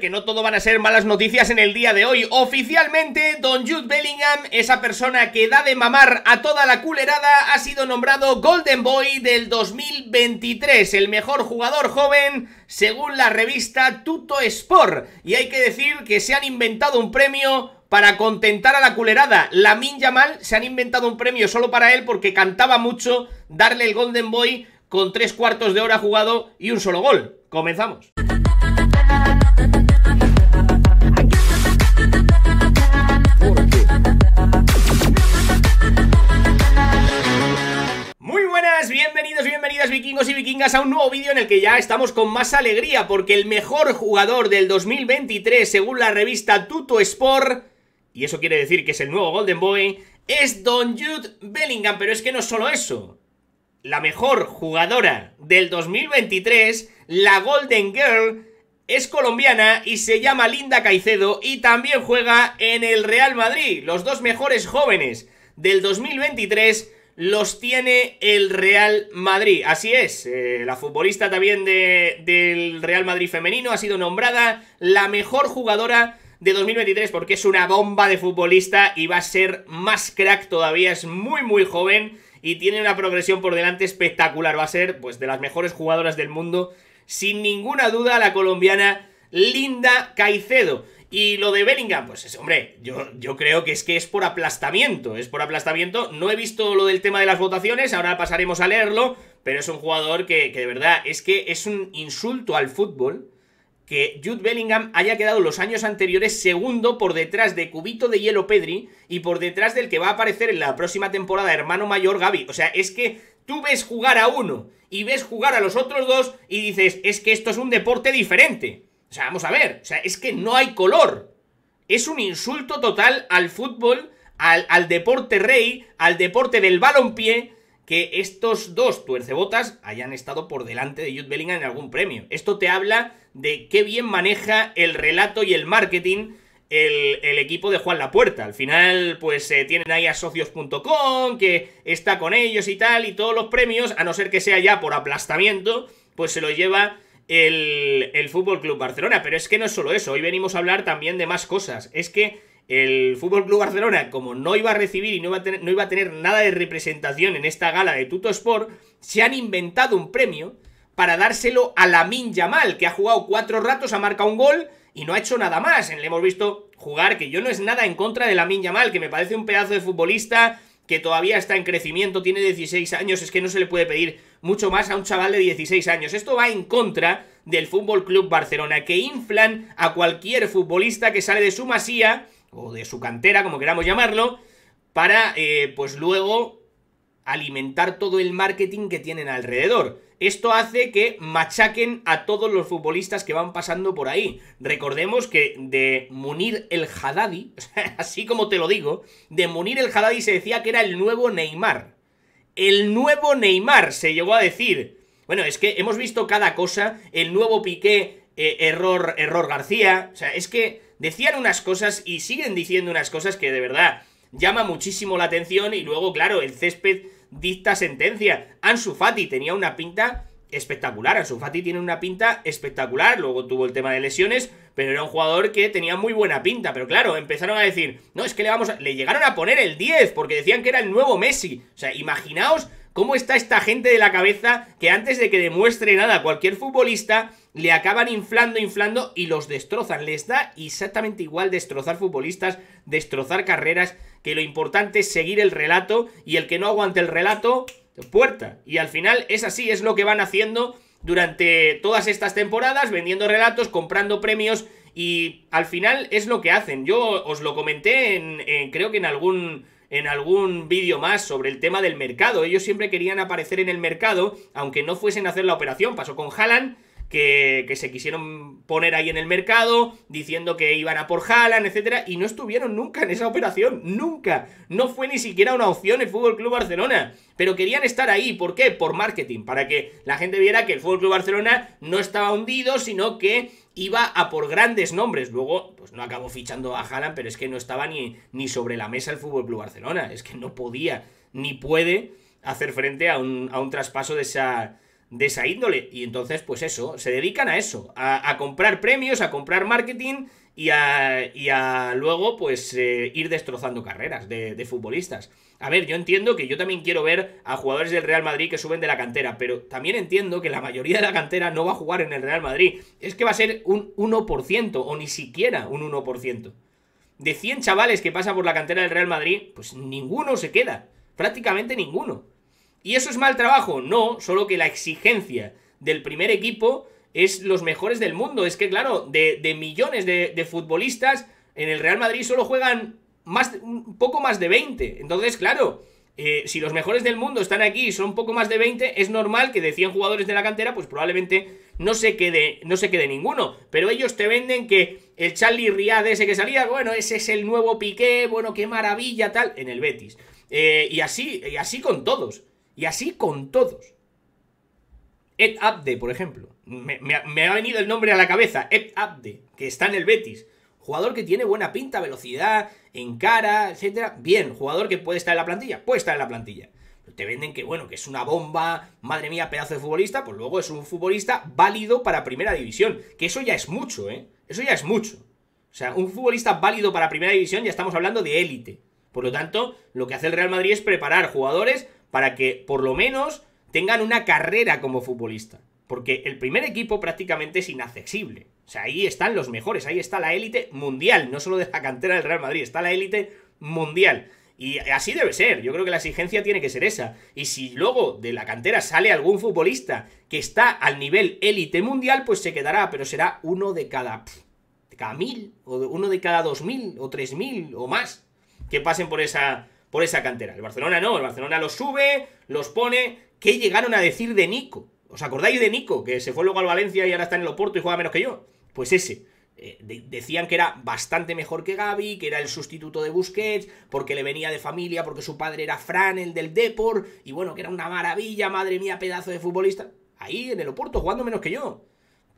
que no todo van a ser malas noticias en el día de hoy. Oficialmente, Don Jude Bellingham, esa persona que da de mamar a toda la culerada, ha sido nombrado Golden Boy del 2023, el mejor jugador joven según la revista Tuto Sport. Y hay que decir que se han inventado un premio para contentar a la culerada. La Min mal se han inventado un premio solo para él porque cantaba mucho darle el Golden Boy con tres cuartos de hora jugado y un solo gol. Comenzamos. bienvenidos, bienvenidas vikingos y vikingas a un nuevo vídeo en el que ya estamos con más alegría porque el mejor jugador del 2023 según la revista Tuto Sport, y eso quiere decir que es el nuevo Golden Boy, es Don Jude Bellingham, pero es que no solo eso, la mejor jugadora del 2023, la Golden Girl, es colombiana y se llama Linda Caicedo y también juega en el Real Madrid, los dos mejores jóvenes del 2023 los tiene el Real Madrid. Así es, eh, la futbolista también del Real Madrid femenino ha sido nombrada la mejor jugadora de 2023 porque es una bomba de futbolista y va a ser más crack todavía, es muy muy joven y tiene una progresión por delante espectacular, va a ser pues de las mejores jugadoras del mundo, sin ninguna duda la colombiana Linda Caicedo. Y lo de Bellingham, pues ese hombre, yo, yo creo que es que es por aplastamiento, es por aplastamiento. No he visto lo del tema de las votaciones, ahora pasaremos a leerlo, pero es un jugador que, que de verdad es que es un insulto al fútbol que Jude Bellingham haya quedado los años anteriores segundo por detrás de Cubito de Hielo Pedri y por detrás del que va a aparecer en la próxima temporada hermano mayor Gaby. O sea, es que tú ves jugar a uno y ves jugar a los otros dos y dices, es que esto es un deporte diferente. O sea, vamos a ver, o sea, es que no hay color. Es un insulto total al fútbol, al, deporte rey, al deporte del pie que estos dos tuercebotas hayan estado por delante de Jude Bellingham en algún premio. Esto te habla de qué bien maneja el relato y el marketing el, equipo de Juan Lapuerta. Al final, pues eh, tienen ahí a socios.com, que está con ellos y tal, y todos los premios, a no ser que sea ya por aplastamiento, pues se lo lleva el, el Fútbol Club Barcelona. Pero es que no es solo eso, hoy venimos a hablar también de más cosas. Es que el Fútbol Club Barcelona, como no iba a recibir y no iba a, tener, no iba a tener nada de representación en esta gala de Tuto Sport, se han inventado un premio para dárselo a Lamin Yamal, que ha jugado cuatro ratos, ha marcado un gol y no ha hecho nada más. Le hemos visto jugar, que yo no es nada en contra de Lamin Yamal, que me parece un pedazo de futbolista que todavía está en crecimiento, tiene 16 años, es que no se le puede pedir mucho más a un chaval de 16 años. Esto va en contra del Fútbol Club Barcelona, que inflan a cualquier futbolista que sale de su masía o de su cantera, como queramos llamarlo, para eh, pues luego alimentar todo el marketing que tienen alrededor. Esto hace que machaquen a todos los futbolistas que van pasando por ahí. Recordemos que de Munir el Haddadi, así como te lo digo, de Munir el Haddadi se decía que era el nuevo Neymar el nuevo Neymar, se llegó a decir. Bueno, es que hemos visto cada cosa, el nuevo Piqué, eh, error, error García, o sea, es que decían unas cosas y siguen diciendo unas cosas que de verdad llama muchísimo la atención y luego, claro, el césped dicta sentencia. Ansu Fati tenía una pinta espectacular. Ansu Fati tiene una pinta espectacular. Luego tuvo el tema de lesiones, pero era un jugador que tenía muy buena pinta. Pero claro, empezaron a decir, no, es que le vamos a... Le llegaron a poner el 10 porque decían que era el nuevo Messi. O sea, imaginaos cómo está esta gente de la cabeza que antes de que demuestre nada cualquier futbolista, le acaban inflando, inflando y los destrozan. Les da exactamente igual destrozar futbolistas, destrozar carreras, que lo importante es seguir el relato y el que no aguante el relato puerta. Y al final es así, es lo que van haciendo durante todas estas temporadas, vendiendo relatos, comprando premios y al final es lo que hacen. Yo os lo comenté en, creo que en algún en algún vídeo más sobre el tema del mercado. Ellos siempre querían aparecer en el mercado, aunque no fuesen a hacer la operación. Pasó con Haaland, que, se quisieron poner ahí en el mercado, diciendo que iban a por Haaland, etcétera, y no estuvieron nunca en esa operación, nunca. No fue ni siquiera una opción el Fútbol Club Barcelona, pero querían estar ahí, ¿por qué? Por marketing, para que la gente viera que el Fútbol Club Barcelona no estaba hundido, sino que iba a por grandes nombres. Luego, pues no acabó fichando a Haaland, pero es que no estaba ni, ni sobre la mesa el Fútbol Club Barcelona, es que no podía ni puede hacer frente a un, a un traspaso de esa de esa índole. Y entonces, pues eso, se dedican a eso, a, comprar premios, a comprar marketing y a, luego, pues, eh, ir destrozando carreras de, de, futbolistas. A ver, yo entiendo que yo también quiero ver a jugadores del Real Madrid que suben de la cantera, pero también entiendo que la mayoría de la cantera no va a jugar en el Real Madrid. Es que va a ser un 1% o ni siquiera un 1%. De 100 chavales que pasan por la cantera del Real Madrid, pues ninguno se queda. Prácticamente ninguno. ¿Y eso es mal trabajo? No, solo que la exigencia del primer equipo es los mejores del mundo. Es que, claro, de, millones de, futbolistas, en el Real Madrid solo juegan más, un poco más de 20. Entonces, claro, eh, si los mejores del mundo están aquí y son poco más de 20, es normal que de 100 jugadores de la cantera, pues probablemente no se quede, no se quede ninguno. Pero ellos te venden que el Charlie Riad ese que salía, bueno, ese es el nuevo Piqué, bueno, qué maravilla, tal, en el Betis. Eh, y así, y así con todos. Y así con todos. Ed Abde, por ejemplo. Me, ha venido el nombre a la cabeza. Ed Abde, que está en el Betis. Jugador que tiene buena pinta, velocidad, en cara, etc. Bien, jugador que puede estar en la plantilla. Puede estar en la plantilla. Te venden que, bueno, que es una bomba, madre mía, pedazo de futbolista. Pues luego es un futbolista válido para primera división. Que eso ya es mucho, ¿eh? Eso ya es mucho. O sea, un futbolista válido para primera división ya estamos hablando de élite. Por lo tanto, lo que hace el Real Madrid es preparar jugadores para que por lo menos tengan una carrera como futbolista. Porque el primer equipo prácticamente es inaccesible. O sea, ahí están los mejores, ahí está la élite mundial, no solo de la cantera del Real Madrid, está la élite mundial. Y así debe ser, yo creo que la exigencia tiene que ser esa. Y si luego de la cantera sale algún futbolista que está al nivel élite mundial, pues se quedará, pero será uno de cada, de cada mil, o uno de cada dos mil, o tres mil, o más, que pasen por esa por esa cantera. El Barcelona no, el Barcelona los sube, los pone. ¿Qué llegaron a decir de Nico? ¿Os acordáis de Nico? Que se fue luego al Valencia y ahora está en el Oporto y juega menos que yo. Pues ese. Eh, decían que era bastante mejor que Gaby, que era el sustituto de Busquets, porque le venía de familia, porque su padre era Fran, el del Deport. y bueno, que era una maravilla, madre mía, pedazo de futbolista. Ahí en el Oporto, jugando menos que yo.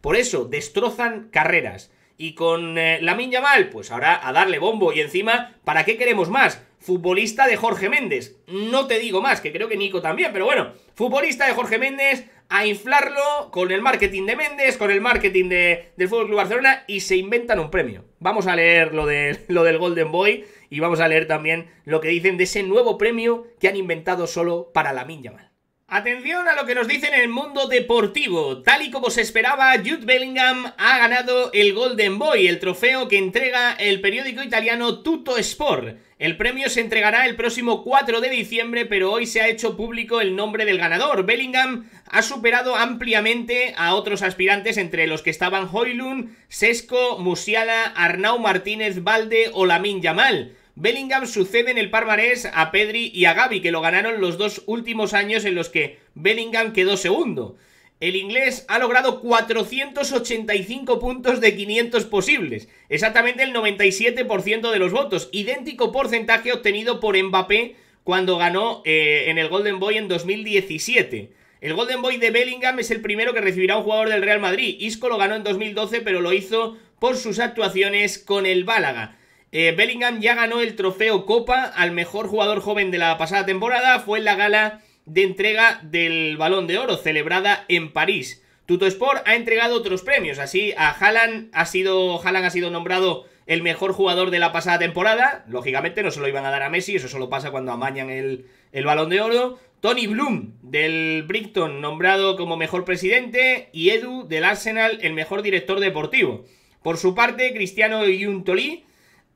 Por eso, destrozan carreras. Y con eh, la minja mal pues ahora a darle bombo. Y encima, ¿para qué queremos más? futbolista de Jorge Méndez. No te digo más, que creo que Nico también, pero bueno, futbolista de Jorge Méndez a inflarlo con el marketing de Méndez, con el marketing de, del Fútbol Club Barcelona y se inventan un premio. Vamos a leer lo, de, lo del Golden Boy y vamos a leer también lo que dicen de ese nuevo premio que han inventado solo para la Minjamal Atención a lo que nos dicen en el mundo deportivo. Tal y como se esperaba, Jude Bellingham ha ganado el Golden Boy, el trofeo que entrega el periódico italiano Tutto Sport. El premio se entregará el próximo 4 de diciembre, pero hoy se ha hecho público el nombre del ganador. Bellingham ha superado ampliamente a otros aspirantes, entre los que estaban Hoylund, Sesco, Musiala, Arnau Martínez, Valde o Lamin Yamal. Bellingham sucede en el Parmarés a Pedri y a Gabi, que lo ganaron los dos últimos años en los que Bellingham quedó segundo. El inglés ha logrado 485 puntos de 500 posibles, exactamente el 97% de los votos, idéntico porcentaje obtenido por Mbappé cuando ganó eh, en el Golden Boy en 2017. El Golden Boy de Bellingham es el primero que recibirá un jugador del Real Madrid. Isco lo ganó en 2012, pero lo hizo por sus actuaciones con el Bálaga. Eh, Bellingham ya ganó el trofeo Copa al mejor jugador joven de la pasada temporada. Fue en la gala de entrega del Balón de Oro, celebrada en París. Sport ha entregado otros premios, así a Haaland ha sido, ha sido nombrado el mejor jugador de la pasada temporada. Lógicamente no se lo iban a dar a Messi, eso solo pasa cuando amañan el, el Balón de Oro. Tony Bloom del Brighton nombrado como mejor presidente y Edu del Arsenal el mejor director deportivo. Por su parte, Cristiano Yuntoli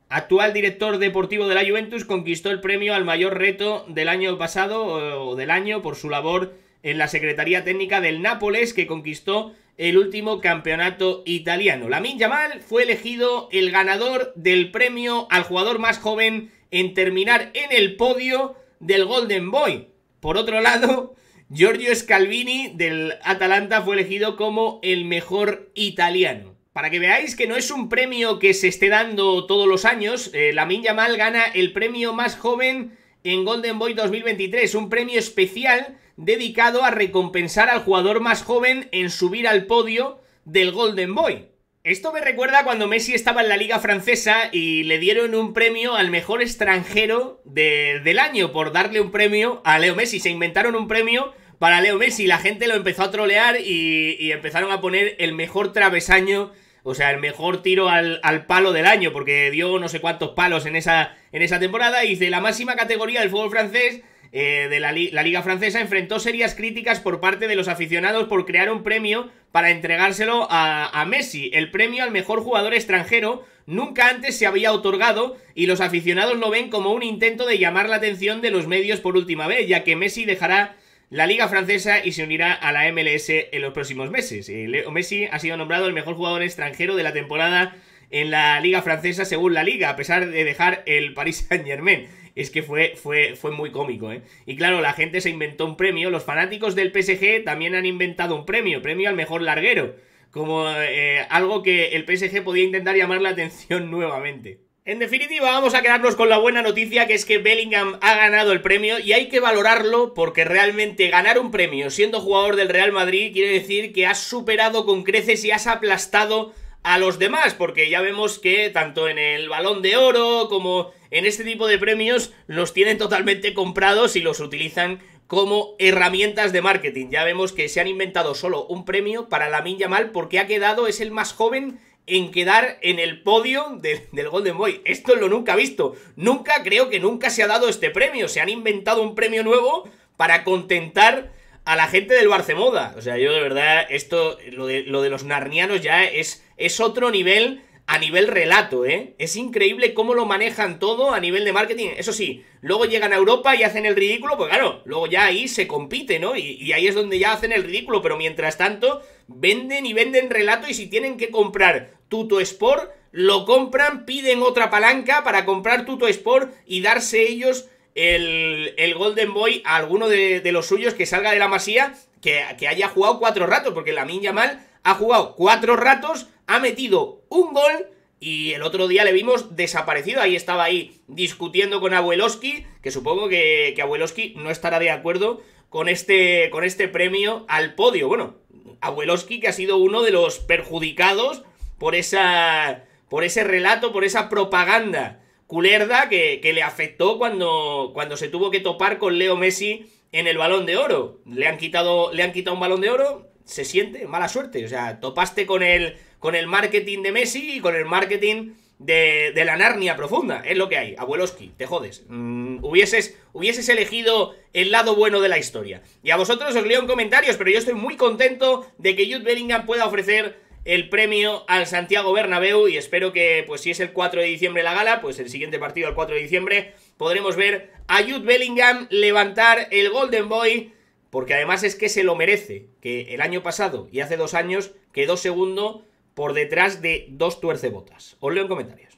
Actual director deportivo de la Juventus conquistó el premio al mayor reto del año pasado o del año por su labor en la Secretaría Técnica del Nápoles que conquistó el último campeonato italiano. Lamin Yamal fue elegido el ganador del premio al jugador más joven en terminar en el podio del Golden Boy. Por otro lado, Giorgio Scalvini del Atalanta fue elegido como el mejor italiano. Para que veáis que no es un premio que se esté dando todos los años, la eh, Lamin Mal gana el premio más joven en Golden Boy 2023, un premio especial dedicado a recompensar al jugador más joven en subir al podio del Golden Boy. Esto me recuerda cuando Messi estaba en la liga francesa y le dieron un premio al mejor extranjero del año por darle un premio a Leo Messi. Se inventaron un premio para Leo Messi, la gente lo empezó a trolear y empezaron a poner el mejor travesaño o sea, el mejor tiro al, palo del año, porque dio no sé cuántos palos en esa, en esa temporada. Y de la máxima categoría del fútbol francés, eh, de la, Liga Francesa, enfrentó serias críticas por parte de los aficionados por crear un premio para entregárselo a, a Messi, el premio al mejor jugador extranjero. Nunca antes se había otorgado y los aficionados lo ven como un intento de llamar la atención de los medios por última vez, ya que Messi dejará la liga francesa y se unirá a la MLS en los próximos meses. Eh, Leo Messi ha sido nombrado el mejor jugador extranjero de la temporada en la liga francesa según la liga, a pesar de dejar el Paris Saint Germain. Es que fue, fue, fue muy cómico, ¿eh? Y claro, la gente se inventó un premio. Los fanáticos del PSG también han inventado un premio, premio al mejor larguero. Como eh, algo que el PSG podía intentar llamar la atención nuevamente. En definitiva, vamos a quedarnos con la buena noticia que es que Bellingham ha ganado el premio y hay que valorarlo porque realmente ganar un premio siendo jugador del Real Madrid quiere decir que has superado con creces y has aplastado a los demás, porque ya vemos que tanto en el balón de oro como en este tipo de premios los tienen totalmente comprados y los utilizan como herramientas de marketing. Ya vemos que se han inventado solo un premio para la Mal porque ha quedado, es el más joven en quedar en el podio del Golden Boy. Esto lo nunca he visto. Nunca, creo que nunca se ha dado este premio. Se han inventado un premio nuevo para contentar a la gente del Barcemoda. O sea, yo de verdad, esto, lo de, los narnianos ya es, es otro nivel a nivel relato, ¿eh? Es increíble cómo lo manejan todo a nivel de marketing. Eso sí, luego llegan a Europa y hacen el ridículo, pues claro, luego ya ahí se compite, ¿no? y, ahí es donde ya hacen el ridículo, pero mientras tanto, venden y venden relato y si tienen que comprar Tuto Sport, lo compran, piden otra palanca para comprar Tuto Sport y darse ellos el, Golden Boy a alguno de, los suyos que salga de la masía, que, que haya jugado cuatro ratos, porque la ninja Mal ha jugado cuatro ratos, ha metido un gol y el otro día le vimos desaparecido. Ahí estaba ahí discutiendo con Abueloski, que supongo que, Abueloski no estará de acuerdo con este, con este premio al podio. Bueno, Abueloski que ha sido uno de los perjudicados por esa. por ese relato, por esa propaganda culerda que, le afectó cuando, cuando se tuvo que topar con Leo Messi en el balón de oro. Le han quitado, le han quitado un balón de oro, se siente mala suerte. O sea, topaste con el, con el marketing de Messi y con el marketing de, de la Narnia profunda. Es lo que hay. Abueloski, te jodes. Mm, hubieses, hubieses elegido el lado bueno de la historia. Y a vosotros os leo en comentarios, pero yo estoy muy contento de que Jude Bellingham pueda ofrecer el premio al Santiago Bernabéu y espero que, pues si es el 4 de diciembre la gala, pues el siguiente partido, el 4 de diciembre, podremos ver a Jude Bellingham levantar el Golden Boy, porque además es que se lo merece, que el año pasado y hace dos años quedó segundo por detrás de dos tuercebotas. Os leo en comentarios.